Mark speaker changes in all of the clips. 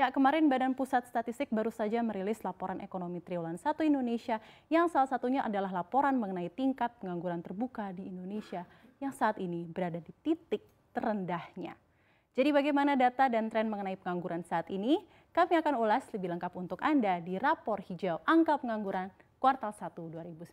Speaker 1: Ya, kemarin Badan Pusat Statistik baru saja merilis laporan ekonomi triwulan 1 Indonesia yang salah satunya adalah laporan mengenai tingkat pengangguran terbuka di Indonesia yang saat ini berada di titik terendahnya. Jadi bagaimana data dan tren mengenai pengangguran saat ini? Kami akan ulas lebih lengkap untuk Anda di Rapor Hijau Angka Pengangguran Kuartal 1 2019.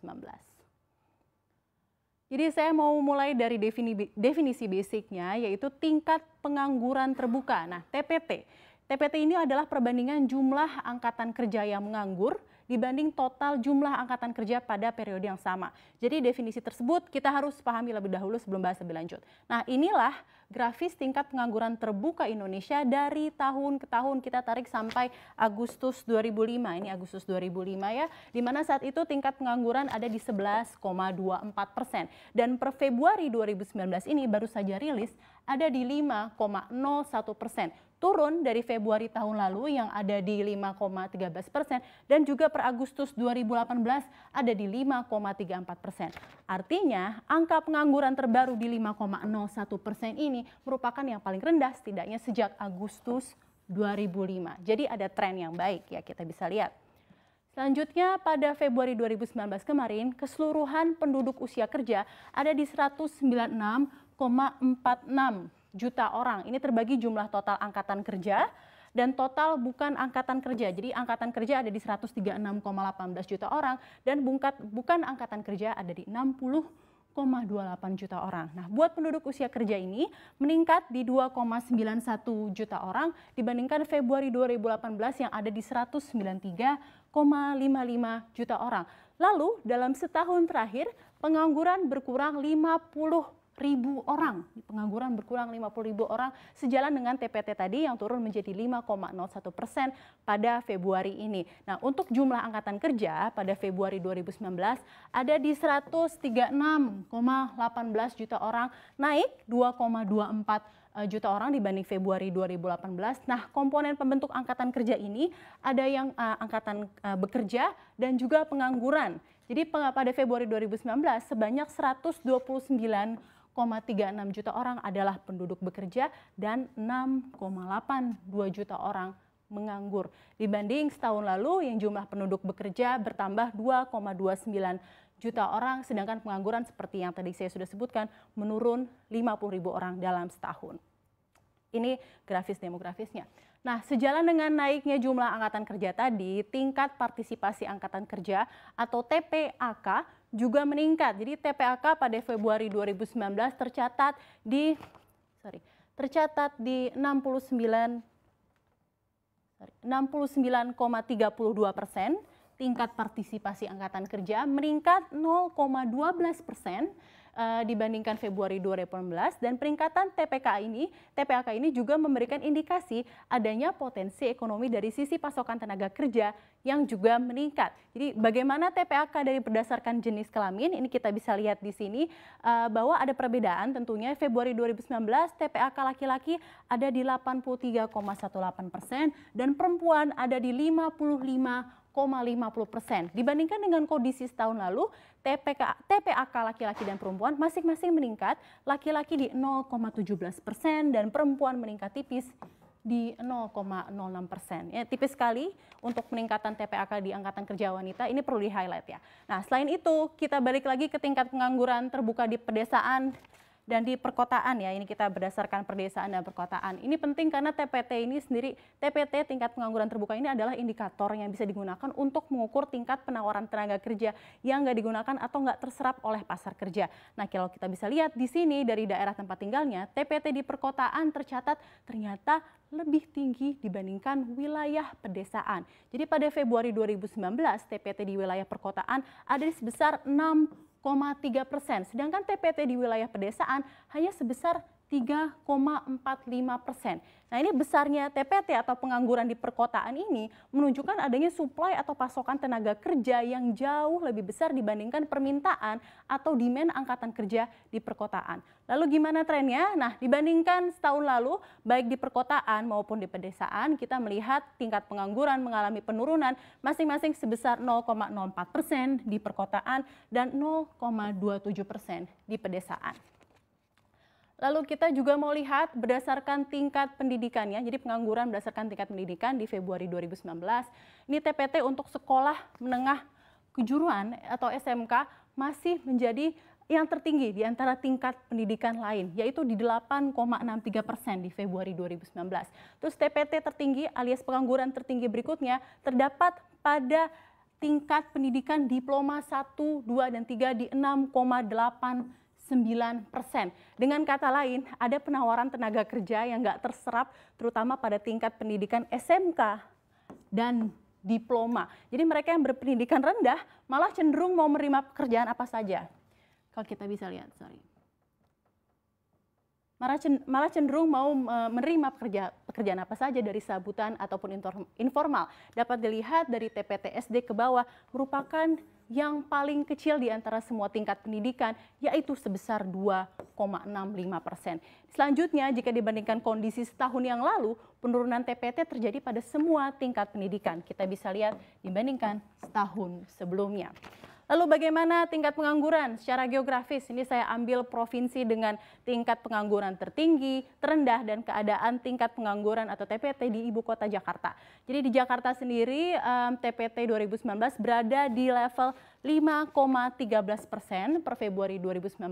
Speaker 1: Jadi saya mau mulai dari defini, definisi basicnya yaitu tingkat pengangguran terbuka. Nah TPT TPT ini adalah perbandingan jumlah angkatan kerja yang menganggur dibanding total jumlah angkatan kerja pada periode yang sama. Jadi definisi tersebut kita harus pahami lebih dahulu sebelum bahas lebih lanjut. Nah inilah grafis tingkat pengangguran terbuka Indonesia dari tahun ke tahun kita tarik sampai Agustus 2005. Ini Agustus 2005 ya, di mana saat itu tingkat pengangguran ada di 11,24 persen. Dan per Februari 2019 ini baru saja rilis ada di 5,01 persen turun dari Februari tahun lalu yang ada di 5,13 persen dan juga per Agustus 2018 ada di 5,34 persen. Artinya angka pengangguran terbaru di 5,01 persen ini merupakan yang paling rendah setidaknya sejak Agustus 2005. Jadi ada tren yang baik ya kita bisa lihat. Selanjutnya pada Februari 2019 kemarin keseluruhan penduduk usia kerja ada di 196,46 juta orang. Ini terbagi jumlah total angkatan kerja dan total bukan angkatan kerja. Jadi angkatan kerja ada di 136,18 juta orang dan bungkat, bukan angkatan kerja ada di 60 2,28 juta orang. Nah, buat penduduk usia kerja ini meningkat di 2,91 juta orang dibandingkan Februari 2018 yang ada di 193,55 juta orang. Lalu, dalam setahun terakhir, pengangguran berkurang 50 ribu orang, pengangguran berkurang 50 ribu orang, sejalan dengan TPT tadi yang turun menjadi 5,01 persen pada Februari ini. Nah untuk jumlah angkatan kerja pada Februari 2019 ada di 136,18 juta orang, naik 2,24 eh, juta orang dibanding Februari 2018. Nah, komponen pembentuk angkatan kerja ini ada yang uh, angkatan uh, bekerja dan juga pengangguran. Jadi pada Februari 2019 sebanyak 129 1,36 juta orang adalah penduduk bekerja dan 6,82 juta orang menganggur. Dibanding setahun lalu yang jumlah penduduk bekerja bertambah 2,29 juta orang, sedangkan pengangguran seperti yang tadi saya sudah sebutkan menurun 50 ribu orang dalam setahun. Ini grafis demografisnya. Nah, sejalan dengan naiknya jumlah angkatan kerja tadi, tingkat partisipasi angkatan kerja atau TPAK juga meningkat. Jadi TPAK pada Februari 2019 tercatat di sorry, tercatat di 69 69,32 persen, tingkat partisipasi angkatan kerja meningkat 0,12 persen uh, dibandingkan Februari 2018 dan peringkatan TPK ini, TPAK ini juga memberikan indikasi adanya potensi ekonomi dari sisi pasokan tenaga kerja yang juga meningkat. Jadi bagaimana TPAK dari berdasarkan jenis kelamin ini kita bisa lihat di sini uh, bahwa ada perbedaan tentunya Februari 2019 TPAK laki-laki ada di 83,18 persen dan perempuan ada di 55 4,50 persen. Dibandingkan dengan kondisi setahun lalu, TPK, TPAK laki-laki dan perempuan masing-masing meningkat, laki-laki di 0,17 persen dan perempuan meningkat tipis di 0,06 persen. Ya, tipis sekali untuk peningkatan TPAK di Angkatan Kerja Wanita, ini perlu di-highlight ya. Nah, selain itu, kita balik lagi ke tingkat pengangguran terbuka di pedesaan dan di perkotaan ya. Ini kita berdasarkan perdesaan dan perkotaan. Ini penting karena TPT ini sendiri, TPT tingkat pengangguran terbuka ini adalah indikator yang bisa digunakan untuk mengukur tingkat penawaran tenaga kerja yang nggak digunakan atau nggak terserap oleh pasar kerja. Nah kalau kita bisa lihat di sini dari daerah tempat tinggalnya, TPT di perkotaan tercatat ternyata lebih tinggi dibandingkan wilayah pedesaan. Jadi pada Februari 2019, TPT di wilayah perkotaan ada di sebesar persen, sedangkan TPT di wilayah pedesaan hanya sebesar 3,45 persen. Nah ini besarnya TPT atau pengangguran di perkotaan ini menunjukkan adanya suplai atau pasokan tenaga kerja yang jauh lebih besar dibandingkan permintaan atau demand angkatan kerja di perkotaan. Lalu gimana trennya? Nah dibandingkan setahun lalu baik di perkotaan maupun di pedesaan kita melihat tingkat pengangguran mengalami penurunan masing-masing sebesar 0,04 persen di perkotaan dan 0,27 persen di pedesaan. Lalu kita juga mau lihat berdasarkan tingkat pendidikan ya jadi pengangguran berdasarkan tingkat pendidikan di Februari 2019. Ini TPT untuk sekolah menengah kejuruan atau SMK masih menjadi yang tertinggi di antara tingkat pendidikan lain, yaitu di 8,63 persen di Februari 2019. Terus TPT tertinggi alias pengangguran tertinggi berikutnya terdapat pada tingkat pendidikan diploma 1, 2, dan 3 di 6,8 dengan kata lain, ada penawaran tenaga kerja yang nggak terserap, terutama pada tingkat pendidikan SMK dan diploma. Jadi mereka yang berpendidikan rendah malah cenderung mau menerima pekerjaan apa saja. Kalau kita bisa lihat, sorry malah cenderung mau e, menerima pekerja, pekerjaan apa saja dari sabutan ataupun informal. Dapat dilihat dari TPTSD ke bawah merupakan yang paling kecil di antara semua tingkat pendidikan, yaitu sebesar 2,65 persen. Selanjutnya, jika dibandingkan kondisi setahun yang lalu, penurunan TPT terjadi pada semua tingkat pendidikan. Kita bisa lihat dibandingkan setahun sebelumnya. Lalu bagaimana tingkat pengangguran secara geografis? Ini saya ambil provinsi dengan tingkat pengangguran tertinggi, terendah, dan keadaan tingkat pengangguran atau TPT di ibu kota Jakarta. Jadi di Jakarta sendiri TPT 2019 berada di level 5,13 persen per Februari 2019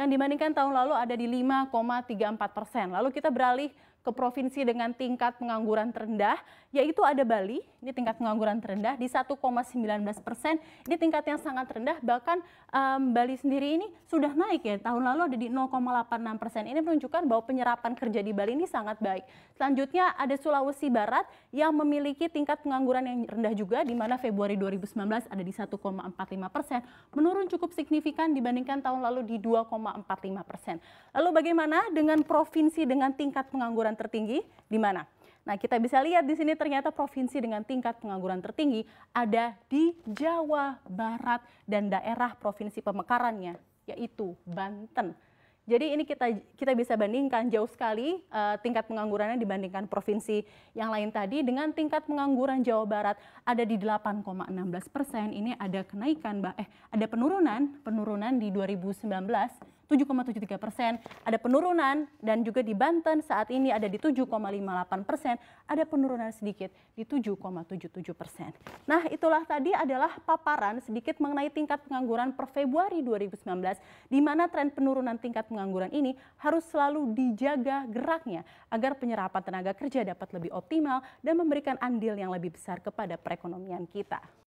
Speaker 1: yang dibandingkan tahun lalu ada di 5,34 persen. Lalu kita beralih ke provinsi dengan tingkat pengangguran terendah, yaitu ada Bali, ini tingkat pengangguran terendah di 1,19 persen. Ini tingkat yang sangat rendah, bahkan um, Bali sendiri ini sudah naik ya, tahun lalu ada di 0,86 persen. Ini menunjukkan bahwa penyerapan kerja di Bali ini sangat baik. Selanjutnya ada Sulawesi Barat yang memiliki tingkat pengangguran yang rendah juga, di mana Februari 2019 ada di 2,45 persen, menurun cukup signifikan dibandingkan tahun lalu di 2,45 persen. Lalu bagaimana dengan provinsi dengan tingkat pengangguran tertinggi? Di mana? Nah, kita bisa lihat di sini ternyata provinsi dengan tingkat pengangguran tertinggi ada di Jawa Barat dan daerah provinsi pemekarannya, yaitu Banten. Jadi ini kita kita bisa bandingkan jauh sekali uh, tingkat penganggurannya dibandingkan provinsi yang lain tadi dengan tingkat pengangguran Jawa Barat ada di 8,16 persen. Ini ada kenaikan, mbak eh ada penurunan penurunan di 2019 7,73 persen, ada penurunan dan juga di Banten saat ini ada di 7,58 persen, ada penurunan sedikit di 7,77 persen. Nah itulah tadi adalah paparan sedikit mengenai tingkat pengangguran per Februari 2019 di mana tren penurunan tingkat pengangguran ini harus selalu dijaga geraknya agar penyerapan tenaga kerja dapat lebih optimal dan memberikan andil yang lebih besar kepada perekonomian kita.